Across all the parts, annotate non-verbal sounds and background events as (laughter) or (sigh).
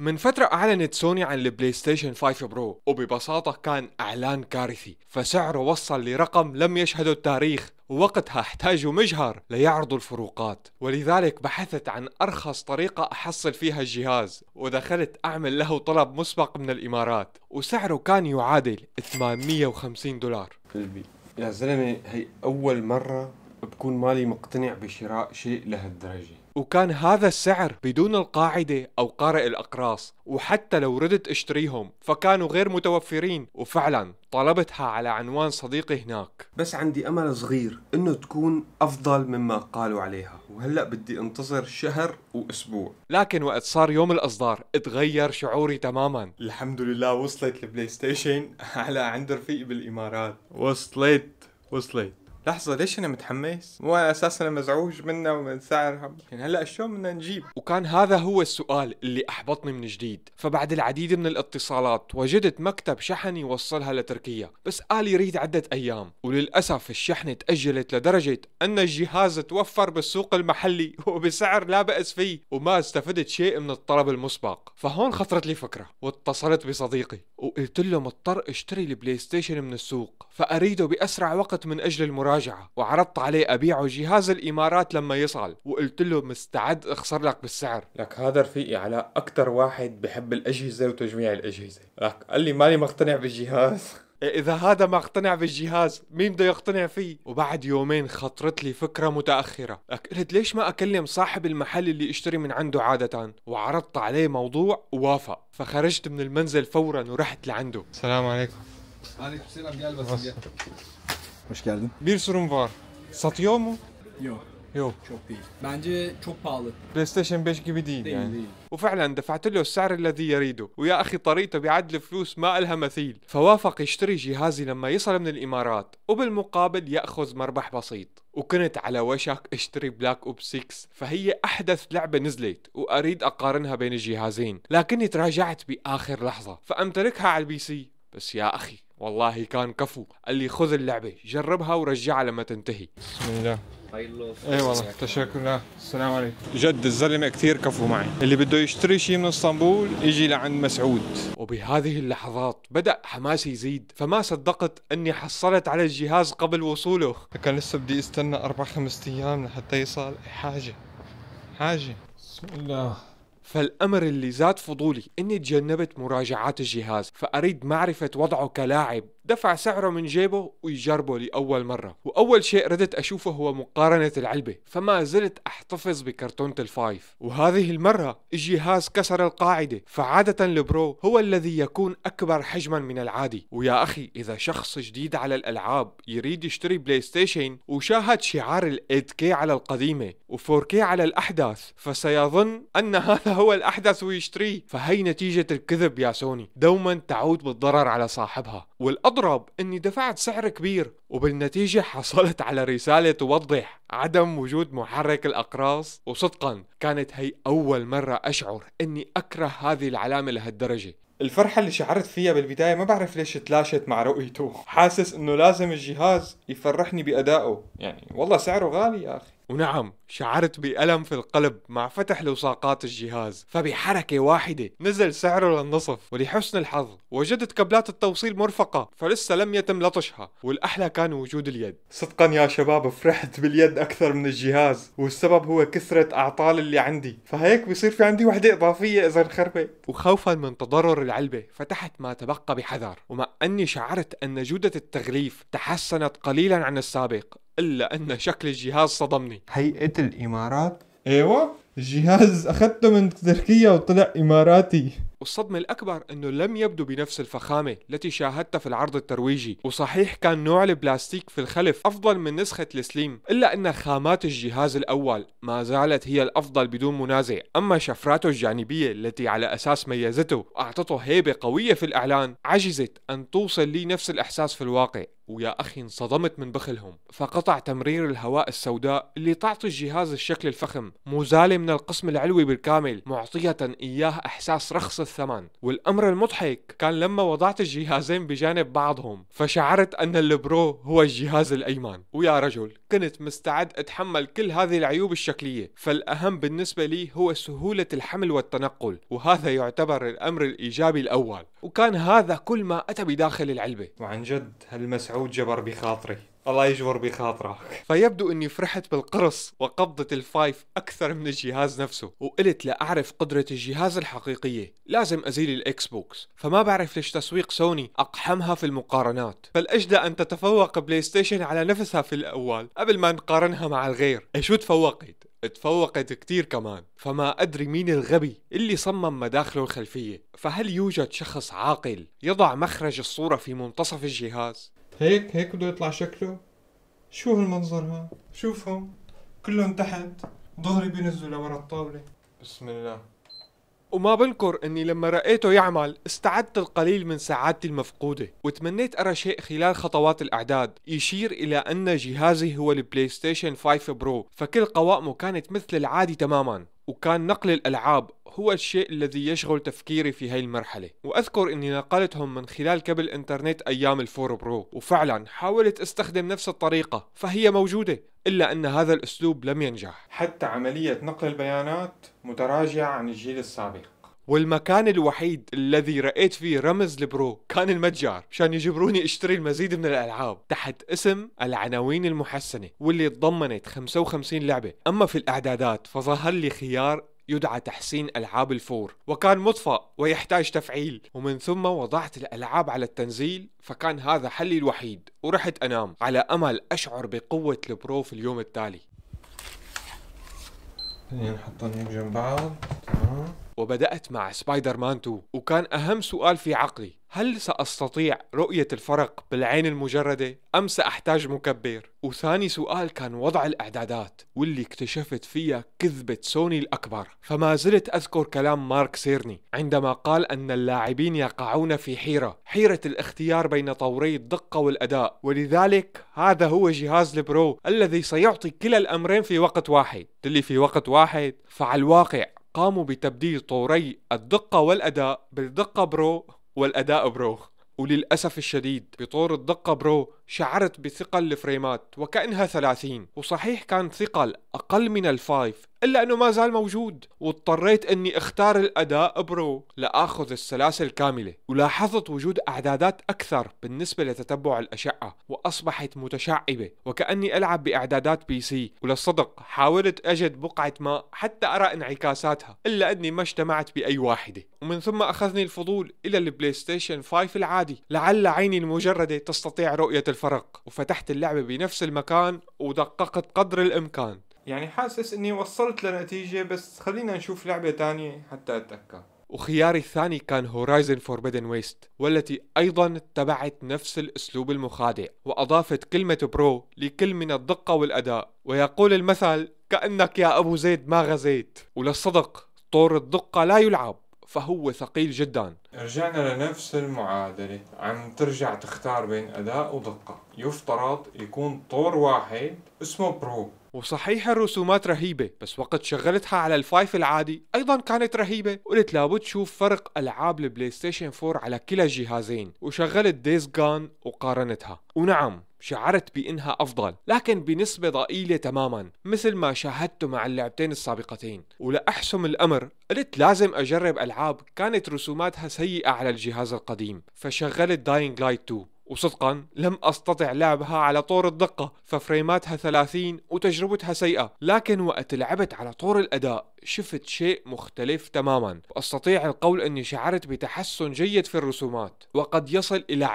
من فترة أعلنت سوني عن البلاي ستيشن 5 برو وببساطة كان إعلان كارثي فسعره وصل لرقم لم يشهده التاريخ ووقتها احتاجوا مجهر ليعرضوا الفروقات ولذلك بحثت عن أرخص طريقة أحصل فيها الجهاز ودخلت أعمل له طلب مسبق من الإمارات وسعره كان يعادل 850 دولار يا زلمة هي أول مرة بكون مالي مقتنع بشراء شيء لهالدرجة وكان هذا السعر بدون القاعدة أو قارئ الأقراص وحتى لو ردت اشتريهم فكانوا غير متوفرين وفعلا طلبتها على عنوان صديقي هناك بس عندي أمل صغير إنه تكون أفضل مما قالوا عليها وهلأ بدي انتظر شهر وأسبوع لكن وقت صار يوم الإصدار تغير شعوري تماما الحمد لله وصلت البلاي ستيشن (laughs) على عند رفيق بالإمارات وصلت وصلت لحظة ليش أنا متحمس؟ مو أنا أساسا مزعوج منه ومن سعرها يعني هلا شلون بدنا نجيب؟ وكان هذا هو السؤال اللي أحبطني من جديد، فبعد العديد من الاتصالات وجدت مكتب شحن يوصلها لتركيا، بس قال يريد عدة أيام، وللأسف الشحنة تأجلت لدرجة أن الجهاز توفر بالسوق المحلي (laughs) وبسعر لا بأس فيه، وما استفدت شيء من الطلب المسبق، فهون خطرت لي فكرة، واتصلت بصديقي، وقلت له مضطر اشتري البلاي ستيشن من السوق، فأريده بأسرع وقت من أجل المراهقة مراجعه وعرضت عليه ابيعه جهاز الامارات لما يصل وقلت له مستعد اخسر لك بالسعر لك هذا رفيقي علاء اكثر واحد بحب الاجهزه وتجميع الاجهزه لك قال لي مالي مقتنع بالجهاز (laughs) إيه، إذا هذا ما اقتنع بالجهاز مين بده يقتنع فيه وبعد يومين خطرت لي فكرة متأخرة قلت ليش ما أكلم صاحب المحل اللي اشتري من عنده عادة وعرضت عليه موضوع ووافق فخرجت من المنزل فورا ورحت لعنده السلام عليكم عليكم السلام يا Hoş geldin. Bir sürüm var. Satıyor mu? Yok. Yok. Çok değil. Bence بالي بلاي ستيشن 5 gibi değil, değil yani. Değil. وفعلا دفعت له السعر الذي يريده ويا أخي طريقته بعدل فلوس ما إلها مثيل فوافق يشتري جهازي لما يصل من الإمارات وبالمقابل يأخذ مربح بسيط وكنت على وشك اشتري بلاك اوب 6 فهي احدث لعبة نزلت واريد اقارنها بين الجهازين لكني تراجعت باخر لحظة فامتلكها على البي سي بس يا اخي والله كان كفو قال لي خذ اللعبه جربها ورجعها لما تنتهي بسم الله طيب، اي والله تشكرنا له السلام عليكم جد الزلمه كثير كفو معي اللي بده يشتري شيء من اسطنبول يجي لعند مسعود وبهذه اللحظات بدا حماسي يزيد فما صدقت اني حصلت على الجهاز قبل وصوله كان لسه بدي استنى اربع خمس ايام لحتى يصل حاجه حاجه بسم الله فالأمر اللي زاد فضولي أني تجنبت مراجعات الجهاز فأريد معرفة وضعه كلاعب دفع سعره من جيبه ويجربه لأول مرة وأول شيء ردت أشوفه هو مقارنة العلبة فما زلت أحتفظ بكرتونة الفايف وهذه المرة الجهاز كسر القاعدة فعادة البرو هو الذي يكون أكبر حجما من العادي ويا أخي إذا شخص جديد على الألعاب يريد يشتري بلاي ستيشن وشاهد شعار ال 8K على القديمة و4K على الأحداث فسيظن أن هذا هو الأحدث ويشتريه فهي نتيجة الكذب يا سوني دوما تعود بالضرر على صاحبها والأضرب أني دفعت سعر كبير وبالنتيجة حصلت على رسالة توضح عدم وجود محرك الأقراص وصدقا كانت هي أول مرة أشعر أني أكره هذه العلامة لهالدرجة الفرحة اللي شعرت فيها بالبداية ما بعرف ليش تلاشت مع رؤيته حاسس انه لازم الجهاز يفرحني بأدائه يعني والله سعره غالي يا أخي ونعم شعرت بألم في القلب مع فتح لصاقات الجهاز فبحركة واحدة نزل سعره للنصف ولحسن الحظ وجدت كابلات التوصيل مرفقة فلسه لم يتم لطشها والأحلى كان وجود اليد صدقا يا شباب فرحت باليد أكثر من الجهاز والسبب هو كثرة أعطال اللي عندي فهيك بصير في عندي وحدة إضافية إذا انخربت وخوفا من تضرر العلبة فتحت ما تبقى بحذر ومع أني شعرت أن جودة التغليف تحسنت قليلا عن السابق الا ان شكل الجهاز صدمني هيئه الامارات ايوه الجهاز اخذته من تركيا وطلع اماراتي والصدمة الأكبر أنه لم يبدو بنفس الفخامة التي شاهدتها في العرض الترويجي وصحيح كان نوع البلاستيك في الخلف أفضل من نسخة السليم إلا أن خامات الجهاز الأول ما زالت هي الأفضل بدون منازع أما شفراته الجانبية التي على أساس ميزته وأعطته هيبة قوية في الإعلان عجزت أن توصل لي نفس الإحساس في الواقع ويا أخي انصدمت من بخلهم فقطع تمرير الهواء السوداء اللي تعطي الجهاز الشكل الفخم مزالة من القسم العلوي بالكامل معطية إياه إحساس رخص الثمن والأمر المضحك كان لما وضعت الجهازين بجانب بعضهم فشعرت أن البرو هو الجهاز الأيمن ويا رجل كنت مستعد أتحمل كل هذه العيوب الشكلية فالأهم بالنسبة لي هو سهولة الحمل والتنقل وهذا يعتبر الأمر الإيجابي الأول وكان هذا كل ما أتى بداخل العلبة وعن جد هالمسعود يعود جبر بخاطري الله يجبر بخاطرك فيبدو اني فرحت بالقرص وقبضة الفايف اكثر من الجهاز نفسه وقلت لاعرف قدرة الجهاز الحقيقية لازم ازيل الاكس بوكس فما بعرف ليش تسويق سوني اقحمها في المقارنات فالاجدى ان تتفوق بلاي ستيشن على نفسها في الاول قبل ما نقارنها مع الغير شو تفوقت تفوقت كتير كمان فما أدري مين الغبي اللي صمم مداخله الخلفية فهل يوجد شخص عاقل يضع مخرج الصورة في منتصف الجهاز؟ هيك هيك بده يطلع شكله شو هالمنظر ها شوفهم كلهم تحت ظهري بينزلوا لورا الطاولة بسم الله وما بنكر اني لما رأيته يعمل استعدت القليل من سعادتي المفقودة وتمنيت ارى شيء خلال خطوات الاعداد يشير الى ان جهازي هو البلاي ستيشن 5 برو فكل قوائمه كانت مثل العادي تماما وكان نقل الألعاب هو الشيء الذي يشغل تفكيري في هاي المرحلة وأذكر أني نقلتهم من خلال كابل إنترنت أيام الفور برو وفعلا حاولت استخدم نفس الطريقة فهي موجودة إلا أن هذا الأسلوب لم ينجح حتى عملية نقل البيانات متراجعة عن الجيل السابق والمكان الوحيد الذي رأيت فيه رمز البرو كان المتجر عشان يجبروني اشتري المزيد من الألعاب تحت اسم العناوين المحسنة واللي تضمنت 55 لعبة أما في الإعدادات فظهر لي خيار يدعى تحسين ألعاب الفور وكان مطفأ ويحتاج تفعيل ومن ثم وضعت الألعاب على التنزيل فكان هذا حلي الوحيد ورحت أنام على أمل أشعر بقوة البرو في اليوم التالي هني نحطهم هيك جنب بعض تمام وبدأت مع سبايدر مان 2 وكان أهم سؤال في عقلي هل سأستطيع رؤية الفرق بالعين المجردة أم سأحتاج مكبر؟ وثاني سؤال كان وضع الإعدادات واللي اكتشفت فيها كذبة سوني الأكبر فما زلت أذكر كلام مارك سيرني عندما قال أن اللاعبين يقعون في حيرة حيرة الاختيار بين طوري الدقة والأداء ولذلك هذا هو جهاز البرو الذي سيعطي كلا الأمرين في وقت واحد اللي في وقت واحد فعلى الواقع قاموا بتبديل طوري الدقة والأداء بالدقة برو والأداء برو وللأسف الشديد بطور الدقة برو شعرت بثقل الفريمات وكأنها 30 وصحيح كان ثقل أقل من الفايف الا انه ما زال موجود واضطريت اني اختار الاداء برو لاخذ السلاسل كامله ولاحظت وجود اعدادات اكثر بالنسبه لتتبع الاشعه واصبحت متشعبه وكاني العب باعدادات بي سي وللصدق حاولت اجد بقعه ماء حتى ارى انعكاساتها الا اني ما اجتمعت باي واحده ومن ثم اخذني الفضول الى البلاي ستيشن 5 العادي لعل عيني المجرده تستطيع رؤيه الفرق وفتحت اللعبه بنفس المكان ودققت قدر الامكان يعني حاسس اني وصلت لنتيجة بس خلينا نشوف لعبة تانية حتى اتأكد وخياري الثاني كان هورايزن فوربيدن ويست والتي أيضا اتبعت نفس الأسلوب المخادع وأضافت كلمة برو لكل من الدقة والأداء ويقول المثل كأنك يا أبو زيد ما غزيت وللصدق طور الدقة لا يلعب فهو ثقيل جدا رجعنا لنفس المعادلة عم ترجع تختار بين أداء ودقة يفترض يكون طور واحد اسمه برو وصحيح الرسومات رهيبة بس وقت شغلتها على الفايف العادي أيضا كانت رهيبة قلت لابد شوف فرق ألعاب البلاي ستيشن 4 على كلا الجهازين وشغلت ديز جان وقارنتها ونعم شعرت بأنها أفضل لكن بنسبة ضئيلة تماما مثل ما شاهدت مع اللعبتين السابقتين ولأحسم الأمر قلت لازم أجرب ألعاب كانت رسوماتها سيئة على الجهاز القديم فشغلت داينغ لايت 2 وصدقا لم أستطع لعبها على طور الدقة ففريماتها 30 وتجربتها سيئة لكن وقت لعبت على طور الأداء شفت شيء مختلف تماما وأستطيع القول أني شعرت بتحسن جيد في الرسومات وقد يصل إلى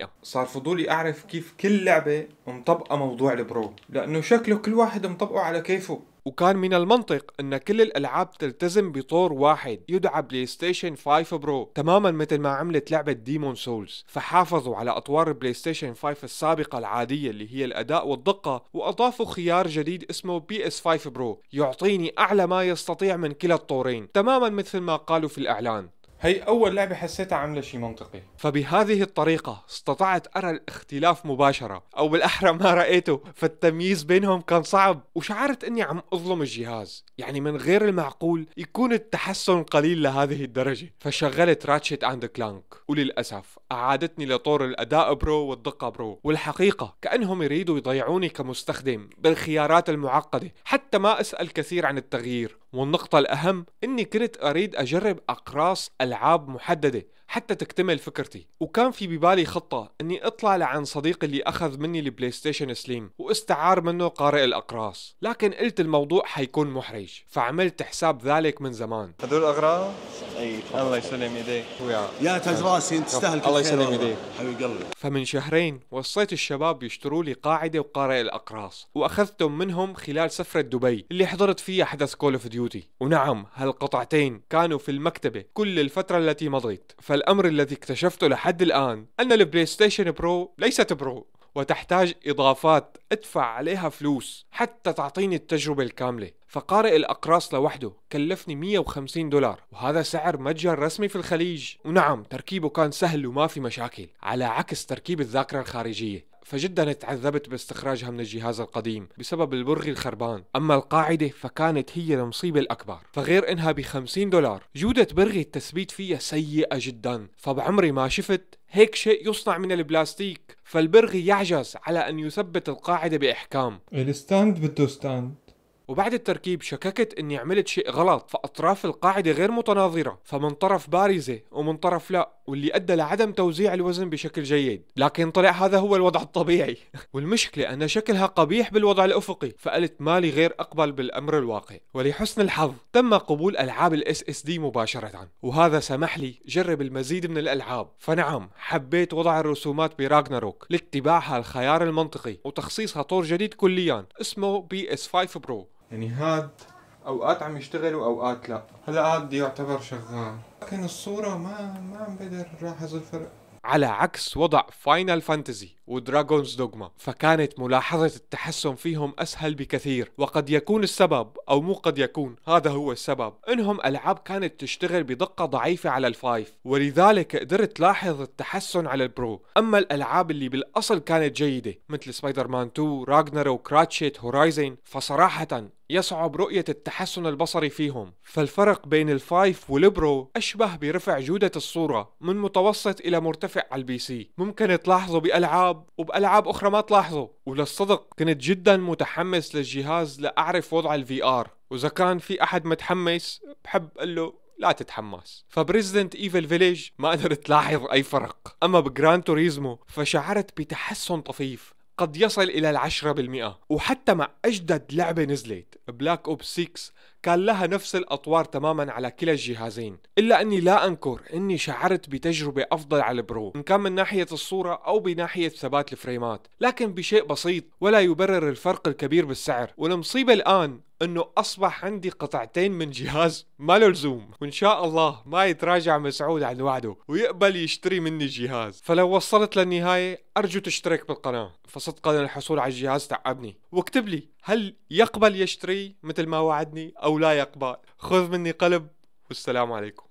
20% صار فضولي أعرف كيف كل لعبة مطبقة موضوع البرو لأنه شكله كل واحد مطبقه على كيفه وكان من المنطق أن كل الألعاب تلتزم بطور واحد يدعى بلاي ستيشن 5 برو تماما مثل ما عملت لعبة ديمون سولز فحافظوا على أطوار بلاي ستيشن 5 السابقة العادية اللي هي الأداء والدقة وأضافوا خيار جديد اسمه بي اس 5 برو يعطيني أعلى ما يستطيع من كلا الطورين تماما مثل ما قالوا في الإعلان هي أول لعبة حسيتها عاملة شيء منطقي فبهذه الطريقة استطعت أرى الاختلاف مباشرة أو بالأحرى ما رأيته فالتمييز بينهم كان صعب وشعرت أني عم أظلم الجهاز يعني من غير المعقول يكون التحسن قليل لهذه الدرجة فشغلت راتشت أند كلانك وللأسف أعادتني لطور الأداء برو والدقة برو والحقيقة كأنهم يريدوا يضيعوني كمستخدم بالخيارات المعقدة حتى ما أسأل كثير عن التغيير والنقطة الأهم إني كنت أريد أجرب أقراص ألعاب محددة حتى تكتمل فكرتي وكان في ببالي خطة إني أطلع لعند صديقي اللي أخذ مني البلاي ستيشن سليم واستعار منه قارئ الأقراص لكن قلت الموضوع حيكون محرج فعملت حساب ذلك من زمان هذول أغراض أي الله يسلم يديك يا تاج راسي أنت تستاهل الله يسلم يديك حبيب قلبي فمن شهرين وصيت الشباب يشتروا لي قاعدة وقارئ الأقراص وأخذتهم منهم خلال سفرة دبي اللي حضرت فيها حدث كول اوف ديوتي ديوتي ونعم هالقطعتين كانوا في المكتبة كل الفترة التي مضيت فالأمر الذي اكتشفته لحد الآن أن البلاي ستيشن برو ليست برو وتحتاج إضافات أدفع عليها فلوس حتى تعطيني التجربة الكاملة فقارئ الأقراص لوحده كلفني 150 دولار وهذا سعر متجر رسمي في الخليج ونعم تركيبه كان سهل وما في مشاكل على عكس تركيب الذاكرة الخارجية فجدا تعذبت باستخراجها من الجهاز القديم بسبب البرغي الخربان أما القاعدة فكانت هي المصيبة الأكبر فغير إنها ب 50 دولار جودة برغي التثبيت فيها سيئة جدا فبعمري ما شفت هيك شيء يصنع من البلاستيك فالبرغي يعجز على أن يثبت القاعدة بإحكام الستاند بده ستاند وبعد التركيب شككت اني عملت شيء غلط فاطراف القاعده غير متناظره فمن طرف بارزه ومن طرف لا واللي ادى لعدم توزيع الوزن بشكل جيد لكن طلع هذا هو الوضع الطبيعي (laughs) والمشكله ان شكلها قبيح بالوضع الافقي فقلت مالي غير اقبل بالامر الواقع ولحسن الحظ تم قبول العاب الاس اس دي مباشره وهذا سمح لي جرب المزيد من الالعاب فنعم حبيت وضع الرسومات براغناروك لاتباعها الخيار المنطقي وتخصيصها طور جديد كليا اسمه بي اس 5 برو يعني هاد اوقات عم يشتغل واوقات لا هلا هاد يعتبر شغال لكن الصوره ما ما عم بقدر الاحظ الفرق على عكس وضع فاينل فانتزي ودراغونز دوغما فكانت ملاحظة التحسن فيهم أسهل بكثير وقد يكون السبب أو مو قد يكون هذا هو السبب إنهم ألعاب كانت تشتغل بدقة ضعيفة على الفايف ولذلك قدرت لاحظ التحسن على البرو أما الألعاب اللي بالأصل كانت جيدة مثل سبايدر مان 2 راجنر وكراتشيت هورايزن فصراحة يصعب رؤية التحسن البصري فيهم فالفرق بين الفايف والبرو أشبه برفع جودة الصورة من متوسط إلى مرتفع على البي سي ممكن تلاحظوا بألعاب وبألعاب أخرى ما تلاحظوا وللصدق كنت جدا متحمس للجهاز لأعرف وضع الفي آر وإذا كان في أحد متحمس بحب أقول له لا تتحمس فبريزدنت ايفل فيليج ما قدرت لاحظ اي فرق اما بجراند توريزمو فشعرت بتحسن طفيف قد يصل إلى العشرة بالمئة وحتى مع أجدد لعبة نزلت بلاك أوب 6 كان لها نفس الأطوار تماما على كلا الجهازين إلا أني لا أنكر أني شعرت بتجربة أفضل على البرو إن كان من ناحية الصورة أو بناحية ثبات الفريمات لكن بشيء بسيط ولا يبرر الفرق الكبير بالسعر والمصيبة الآن انه اصبح عندي قطعتين من جهاز ما له لزوم وان شاء الله ما يتراجع مسعود عن وعده ويقبل يشتري مني الجهاز فلو وصلت للنهايه ارجو تشترك بالقناه فصدقا الحصول على الجهاز تعبني واكتب لي هل يقبل يشتري مثل ما وعدني او أو لا يقبال خذ مني قلب والسلام عليكم